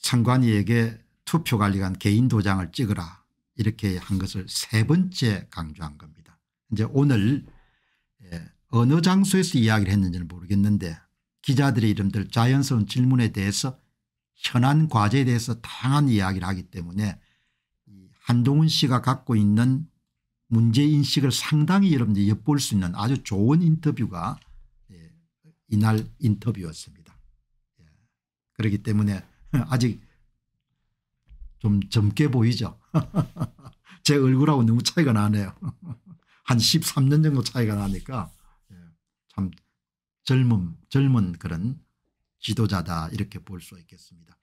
상관위에게 투표 관리관 개인 도장을 찍어라 이렇게 한 것을 세 번째 강조한 겁니다. 이제 오늘 예, 어느 장소에서 이야기를 했는지는 모르겠는데 기자들의 이름들 자연스러운 질문에 대해서 현안 과제에 대해서 다양한 이야기를 하기 때문에 한동훈 씨가 갖고 있는 문제인식을 상당히 여러분들이 엿볼 수 있는 아주 좋은 인터뷰가 예, 이날 인터뷰였습니다. 예, 그렇기 때문에 아직 좀 젊게 보이죠. 제 얼굴하고 너무 차이가 나네요. 한 13년 정도 차이가 나니까 예, 참 젊은, 젊은 그런 지도자다 이렇게 볼 수 있겠습니다.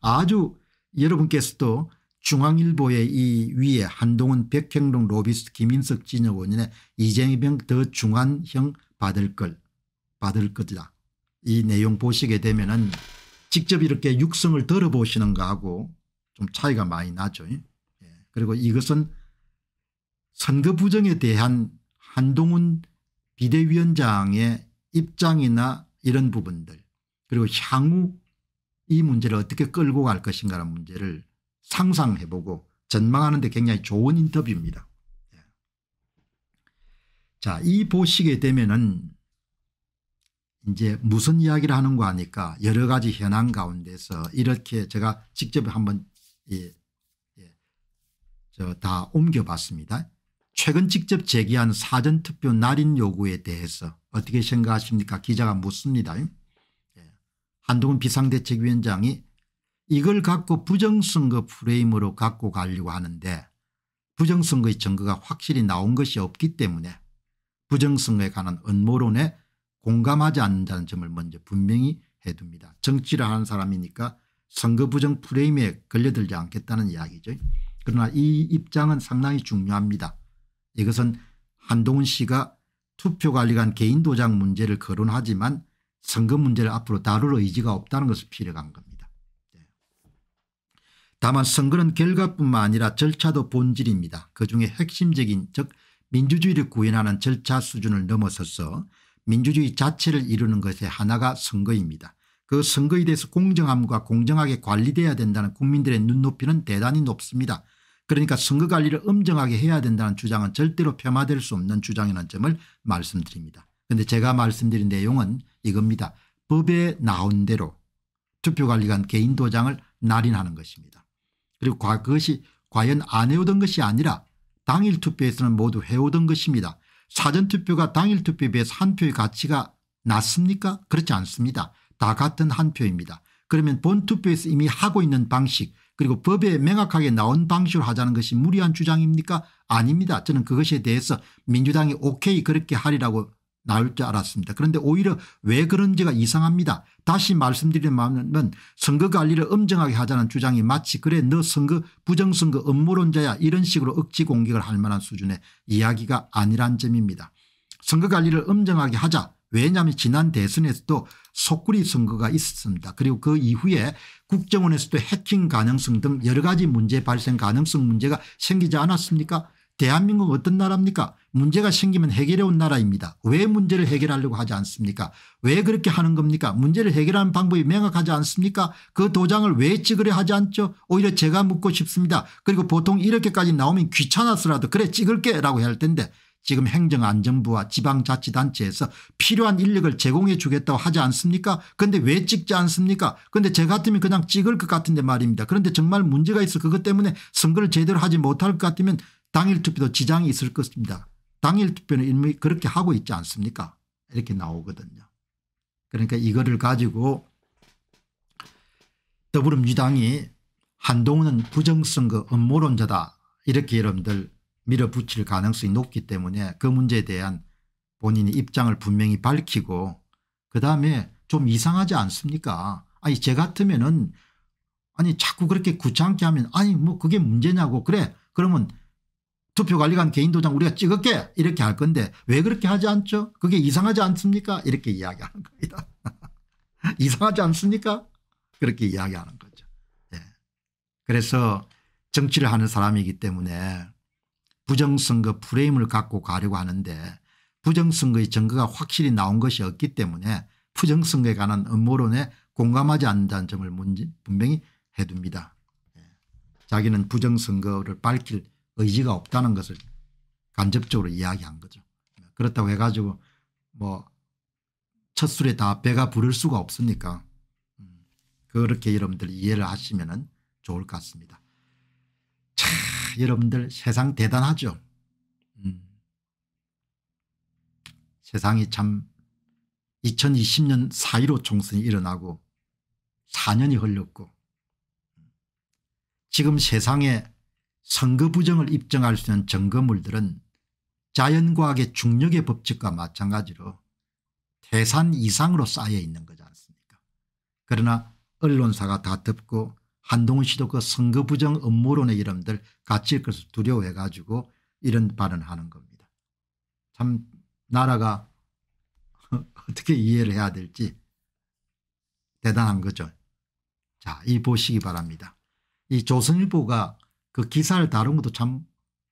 아주 여러분께서도 중앙일보의 이 위에 한동훈 백행동 로비스트 김인석 진영 원인의 이재명 더 중한형 받을 걸 받을 것이다. 이 내용 보시게 되면은 직접 이렇게 육성을 들어보시는 거하고 좀 차이가 많이 나죠. 예. 그리고 이것은 선거 부정에 대한 한동훈 비대위원장의 입장이나 이런 부분들 그리고 향후 이 문제를 어떻게 끌고 갈 것인가라는 문제를 상상해보고 전망하는 데 굉장히 좋은 인터뷰입니다. 예. 자, 이 보시게 되면은 이제 무슨 이야기를 하는거 하니까 여러 가지 현황 가운데서 이렇게 제가 직접 한번 예, 예, 저다 옮겨봤습니다. 최근 직접 제기한 사전투표 날인 요구에 대해서 어떻게 생각하십니까 기자가 묻습니다. 예. 한동훈 비상대책위원장이 이걸 갖고 부정선거 프레임으로 갖고 가려고 하는데 부정선거의 증거가 확실히 나온 것이 없기 때문에 부정선거에 관한 음모론에 공감하지 않는다는 점을 먼저 분명히 해둡니다. 정치를 하는 사람이니까 선거 부정 프레임에 걸려들지 않겠다는 이야기죠. 그러나 이 입장은 상당히 중요합니다. 이것은 한동훈 씨가 투표관리관 개인 도장 문제를 거론하지만 선거 문제를 앞으로 다룰 의지가 없다는 것을 피력한 겁니다. 네. 다만 선거는 결과뿐만 아니라 절차도 본질입니다. 그중에 핵심적인 즉 민주주의를 구현하는 절차 수준을 넘어서서 민주주의 자체를 이루는 것의 하나가 선거입니다. 그 선거에 대해서 공정함과 공정하게 관리돼야 된다는 국민들의 눈높이는 대단히 높습니다. 그러니까 선거 관리를 엄정하게 해야 된다는 주장은 절대로 폄하될 수 없는 주장이라는 점을 말씀드립니다. 그런데 제가 말씀드린 내용은 이겁니다. 법에 나온 대로 투표관리관 개인 도장을 날인하는 것입니다. 그리고 그것이 과연 안 해오던 것이 아니라 당일 투표에서는 모두 해오던 것입니다. 사전투표가 당일투표에 비해서 한 표의 가치가 낮습니까? 그렇지 않습니다. 다 같은 한 표입니다. 그러면 본투표에서 이미 하고 있는 방식 그리고 법에 명확하게 나온 방식으로 하자는 것이 무리한 주장입니까? 아닙니다. 저는 그것에 대해서 민주당이 오케이 그렇게 하리라고 나올 줄 알았습니다. 그런데 오히려 왜 그런지가 이상합니다. 다시 말씀드리면 는 선거 관리를 엄정하게 하자는 주장이 마치 그래 너 선거 부정선거 음모론자야 이런 식으로 억지 공격을 할 만한 수준의 이야기가 아니란 점입니다. 선거 관리를 엄정하게 하자 왜냐하면 지난 대선에서도 속구리 선거가 있었습니다. 그리고 그 이후에 국정원에서도 해킹 가능성 등 여러 가지 문제 발생 가능성 문제가 생기지 않았습니까 대한민국 어떤 나라입니까 문제가 생기면 해결해온 나라입니다. 왜 문제를 해결하려고 하지 않습니까 왜 그렇게 하는 겁니까 문제를 해결하는 방법이 명확하지 않습니까 그 도장을 왜 찍으려 하지 않죠 오히려 제가 묻고 싶습니다. 그리고 보통 이렇게까지 나오면 귀찮아서라도 그래 찍을게 라고 해야 할 텐데 지금 행정안전부와 지방자치단체에서 필요한 인력을 제공해 주겠다고 하지 않습니까 그런데 왜 찍지 않습니까 그런데 제가 같으면 그냥 찍을 것 같은데 말입니다. 그런데 정말 문제가 있어 그것 때문에 선거를 제대로 하지 못할 것 같으면 당일 투표도 지장이 있을 것입니다. 당일 투표는 이미 그렇게 하고 있지 않습니까 이렇게 나오거든요. 그러니까 이거를 가지고 더불어민주당이 한동훈은 부정선거 음모론자다 이렇게 여러분들 밀어붙일 가능성이 높기 때문에 그 문제에 대한 본인의 입장을 분명히 밝히고 그다음에 좀 이상하지 않습니까 아니 제 같으면 은 아니 자꾸 그렇게 구차게 하면 아니 뭐 그게 문제냐고 그래 그러면 투표관리관 개인도장 우리가 찍을게 이렇게 할 건데 왜 그렇게 하지 않죠 그게 이상하지 않습니까 이렇게 이야기하는 겁니다. 이상하지 않습니까 그렇게 이야기하는 거죠. 예. 그래서 정치를 하는 사람이기 때문에 부정선거 프레임을 갖고 가려고 하는데 부정선거의 증거가 확실히 나온 것이 없기 때문에 부정선거에 관한 음모론에 공감하지 않는다는 점을 문제 분명히 해둡니다. 예. 자기는 부정선거를 밝힐 의지가 없다는 것을 간접적으로 이야기한 거죠. 그렇다고 해가지고 뭐첫 술에 다 배가 부를 수가 없으니까 음, 그렇게 여러분들 이해를 하시면 좋을 것 같습니다. 차, 여러분들 세상 대단하죠. 음. 세상이 참 2020년 4.15 총선이 일어나고 4년이 흘렀고 음, 지금 세상에 선거 부정을 입증할 수 있는 증거물들은 자연과학의 중력의 법칙과 마찬가지로 태산 이상으로 쌓여 있는 거지 않습니까 그러나 언론사가 다 덮고 한동훈 씨도 그 선거 부정 업무론의 이름들 갇힐 것을 두려워해 가지고 이런 발언하는 겁니다. 참 나라가 어떻게 이해를 해야 될지 대단한 거죠. 자, 이 보시기 바랍니다. 이 조선일보가 그 기사를 다룬 것도 참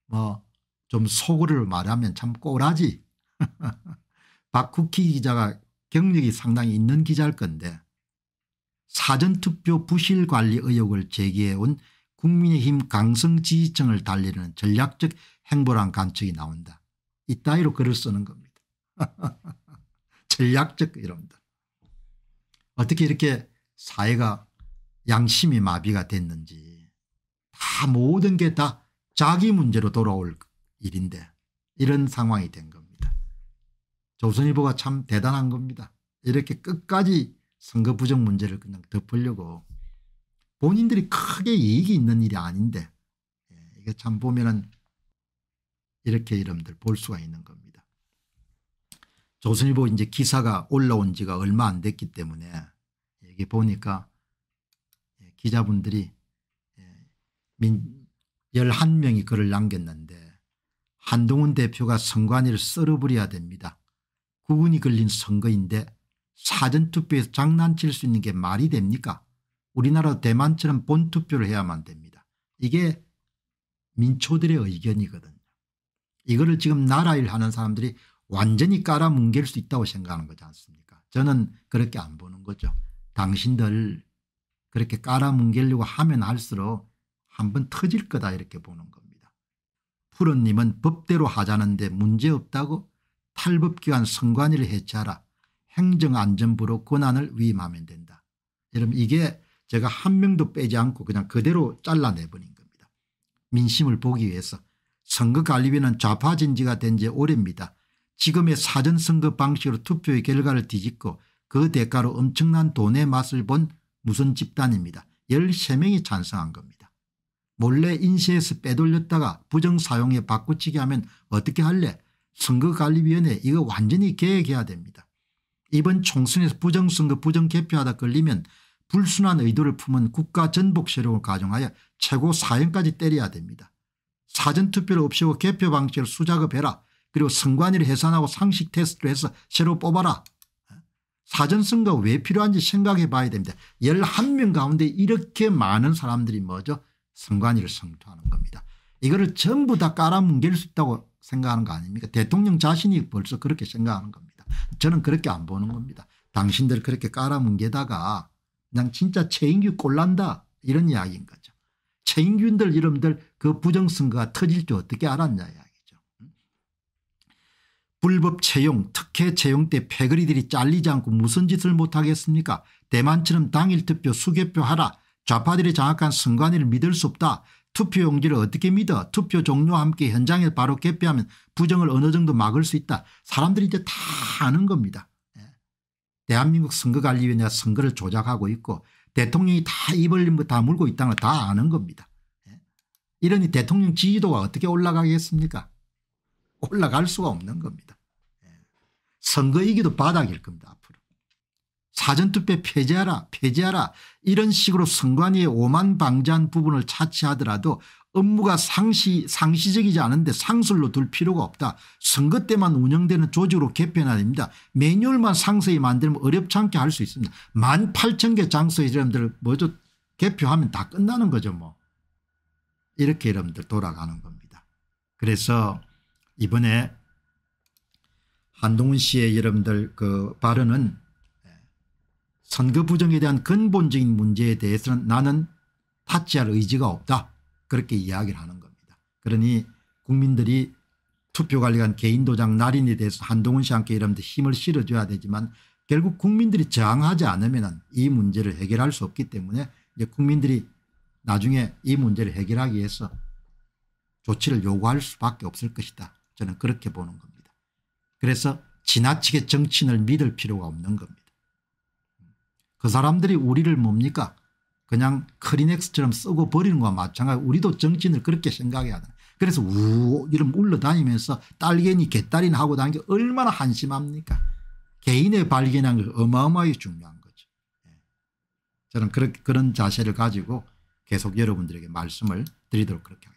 뭐 좀 속어를 말하면 참 꼬라지. 박국희 기자가 경력이 상당히 있는 기자일 건데 사전투표 부실관리 의혹을 제기해온 국민의힘 강성 지지층을 달리는 전략적 행보란 관측이 나온다. 이따위로 글을 쓰는 겁니다. 전략적 이런다. 어떻게 이렇게 사회가 양심이 마비가 됐는지 다 모든 게 다 자기 문제로 돌아올 일인데 이런 상황이 된 겁니다. 조선일보가 참 대단한 겁니다. 이렇게 끝까지 선거 부정 문제를 그냥 덮으려고 본인들이 크게 이익이 있는 일이 아닌데 예, 이게 참 보면은 이렇게 여러분들 볼 수가 있는 겁니다. 조선일보 이제 기사가 올라온 지가 얼마 안 됐기 때문에 이게 보니까 예, 기자분들이 민 11명이 글을 남겼는데 한동훈 대표가 선관위를 썰어버려야 됩니다. 9분이 걸린 선거인데 사전투표에서 장난칠 수 있는 게 말이 됩니까 우리나라 대만처럼 본투표를 해야만 됩니다. 이게 민초들의 의견이거든요. 이거를 지금 나라일 하는 사람들이 완전히 깔아뭉갤 수 있다고 생각하는 거지 않습니까 저는 그렇게 안 보는 거죠. 당신들 그렇게 깔아뭉개려고 하면 할수록 한번 터질 거다 이렇게 보는 겁니다. 푸른님은 법대로 하자는데 문제없다고 탈법기관 선관위를 해체하라 행정안전부로 권한을 위임하면 된다. 여러분 이게 제가 한 명도 빼지 않고 그냥 그대로 잘라내버린 겁니다. 민심을 보기 위해서 선거관리위는 좌파 진지가 된 지 오래입니다. 지금의 사전선거 방식으로 투표의 결과를 뒤집고 그 대가로 엄청난 돈의 맛을 본 무슨 집단입니다. 13명이 찬성한 겁니다. 몰래 인쇄해서 빼돌렸다가 부정사용에 바꾸치게 하면 어떻게 할래 선거관리위원회 이거 완전히 계획해야 됩니다. 이번 총선에서 부정선거 부정개표하다 걸리면 불순한 의도를 품은 국가 전복 세력을 가정하여 최고 사형까지 때려야 됩니다. 사전투표를 없애고 개표 방식을 수작업해라. 그리고 선관위를 해산하고 상식 테스트를 해서 새로 뽑아라. 사전선거 가왜 필요한지 생각해 봐야 됩니다. 11명 가운데 이렇게 많은 사람들이 뭐죠 선관위를 성토하는 겁니다. 이거를 전부 다 깔아뭉갤 수 있다고 생각하는 거 아닙니까 대통령 자신이 벌써 그렇게 생각하는 겁니다. 저는 그렇게 안 보는 겁니다. 당신들 그렇게 깔아뭉개다가 그냥 진짜 최인규 꼴난다 이런 이야기인 거죠. 최인규인들 이름들 그 부정선거가 터질 줄 어떻게 알았냐 이야기죠. 불법 채용 특혜 채용 때 패거리들이 잘리지 않고 무슨 짓을 못하겠습니까 대만처럼 당일 투표 수개표 하라 좌파들이 장악한 선관위를 믿을 수 없다. 투표용지를 어떻게 믿어 투표 종료와 함께 현장에 바로 개표하면 부정을 어느 정도 막을 수 있다. 사람들이 이제 다 아는 겁니다. 예. 대한민국 선거관리위원회가 선거를 조작하고 있고 대통령이 다 입을 다 물고 있다는 걸 다 아는 겁니다. 예. 이러니 대통령 지지도가 어떻게 올라가겠습니까 올라갈 수가 없는 겁니다. 예. 선거 이기도 바닥일 겁니다. 사전투표 폐지하라 폐지하라 이런 식으로 선관위의 오만방자한 부분을 차치하더라도 업무가 상시, 상시적이지 않은데 상술로 둘 필요가 없다. 선거 때만 운영되는 조직으로 개편해야 됩니다. 매뉴얼만 상세히 만들면 어렵지 않게 할 수 있습니다. 만8천개장소의 여러분들 뭐죠 개표하면 다 끝나는 거죠 뭐. 이렇게 여러분들 돌아가는 겁니다. 그래서 이번에 한동훈 씨의 여러분들 그 발언은 선거 부정에 대한 근본적인 문제에 대해서는 나는 타치할 의지가 없다 그렇게 이야기를 하는 겁니다. 그러니 국민들이 투표관리관 개인도장 날인에 대해서 한동훈 씨와 함께 이러면 힘을 실어줘야 되지만 결국 국민들이 저항하지 않으면 이 문제를 해결할 수 없기 때문에 이제 국민들이 나중에 이 문제를 해결하기 위해서 조치를 요구할 수밖에 없을 것이다. 저는 그렇게 보는 겁니다. 그래서 지나치게 정치인을 믿을 필요가 없는 겁니다. 그 사람들이 우리를 뭡니까 그냥 크리넥스처럼 쓰고 버리는 거와 마찬가지 우리도 정치인을 그렇게 생각해야 돼. 그래서 우 이런 물러다니면서 딸견이 개딸이나 하고 다니는 게 얼마나 한심합니까 개인의 발견한 게 어마어마하게 중요한 거죠. 예. 저는 그런 자세를 가지고 계속 여러분들에게 말씀을 드리도록 그렇게 하겠습니다.